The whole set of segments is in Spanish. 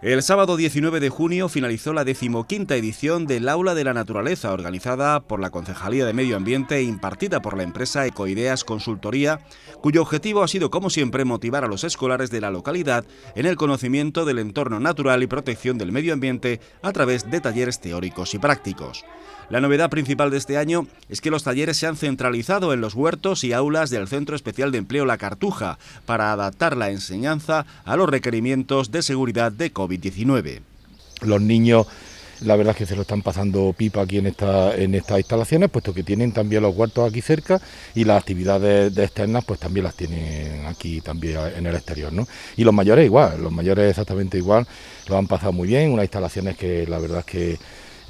El sábado 19 de junio finalizó la decimoquinta edición del Aula de la Naturaleza, organizada por la Concejalía de Medio Ambiente e impartida por la empresa Ecoideas Consultoría, cuyo objetivo ha sido, como siempre, motivar a los escolares de la localidad en el conocimiento del entorno natural y protección del medio ambiente a través de talleres teóricos y prácticos. La novedad principal de este año es que los talleres se han centralizado en los huertos y aulas del Centro Especial de Empleo La Cartuja, para adaptar la enseñanza a los requerimientos de seguridad de COVID covid Los niños la verdad es que se lo están pasando pipa aquí en, esta, en estas instalaciones, puesto que tienen también los huertos aquí cerca y las actividades externas pues también las tienen aquí también en el exterior. ¿no? Y los mayores igual, los mayores exactamente igual, lo han pasado muy bien, unas instalaciones que la verdad es que...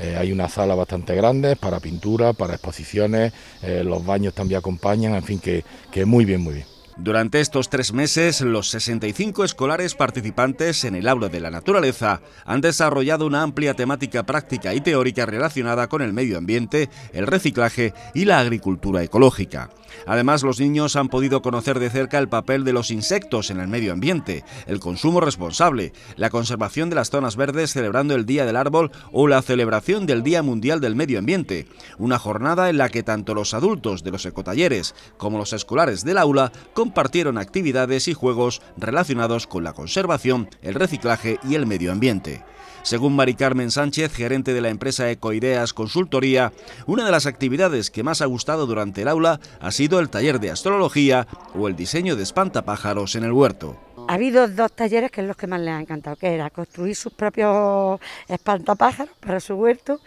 Eh, hay una sala bastante grande para pintura, para exposiciones, eh, los baños también acompañan, en fin, que, que muy bien, muy bien. Durante estos tres meses, los 65 escolares participantes en el aula de la naturaleza han desarrollado una amplia temática práctica y teórica relacionada con el medio ambiente, el reciclaje y la agricultura ecológica. Además, los niños han podido conocer de cerca el papel de los insectos en el medio ambiente, el consumo responsable, la conservación de las zonas verdes celebrando el Día del Árbol o la celebración del Día Mundial del Medio Ambiente, una jornada en la que tanto los adultos de los ecotalleres como los escolares del aula compartieron actividades y juegos relacionados con la conservación, el reciclaje y el medio ambiente. Según Mari Carmen Sánchez, gerente de la empresa Ecoideas Consultoría, una de las actividades que más ha gustado durante el aula ha sido el taller de astrología o el diseño de espantapájaros en el huerto. Ha habido dos talleres que es los que más le ha encantado, que era construir sus propios espantapájaros para su huerto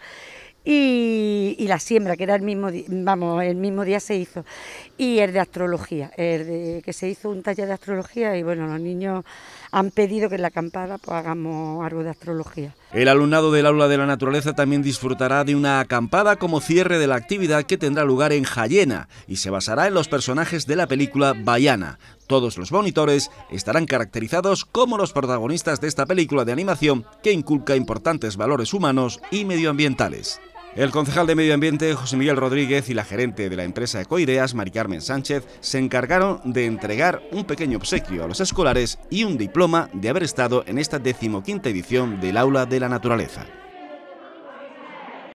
y, la siembra, que era el mismo, vamos, el mismo día se hizo, y el de astrología, que se hizo un taller de astrología y bueno, los niños han pedido que en la acampada pues, hagamos algo de astrología. El alumnado del aula de la naturaleza también disfrutará de una acampada como cierre de la actividad que tendrá lugar en Jayena y se basará en los personajes de la película Bayana. Todos los monitores estarán caracterizados como los protagonistas de esta película de animación que inculca importantes valores humanos y medioambientales. El concejal de Medio Ambiente, José Miguel Rodríguez, y la gerente de la empresa Ecoideas, Mari Carmen Sánchez, se encargaron de entregar un pequeño obsequio a los escolares y un diploma de haber estado en esta decimoquinta edición del Aula de la Naturaleza.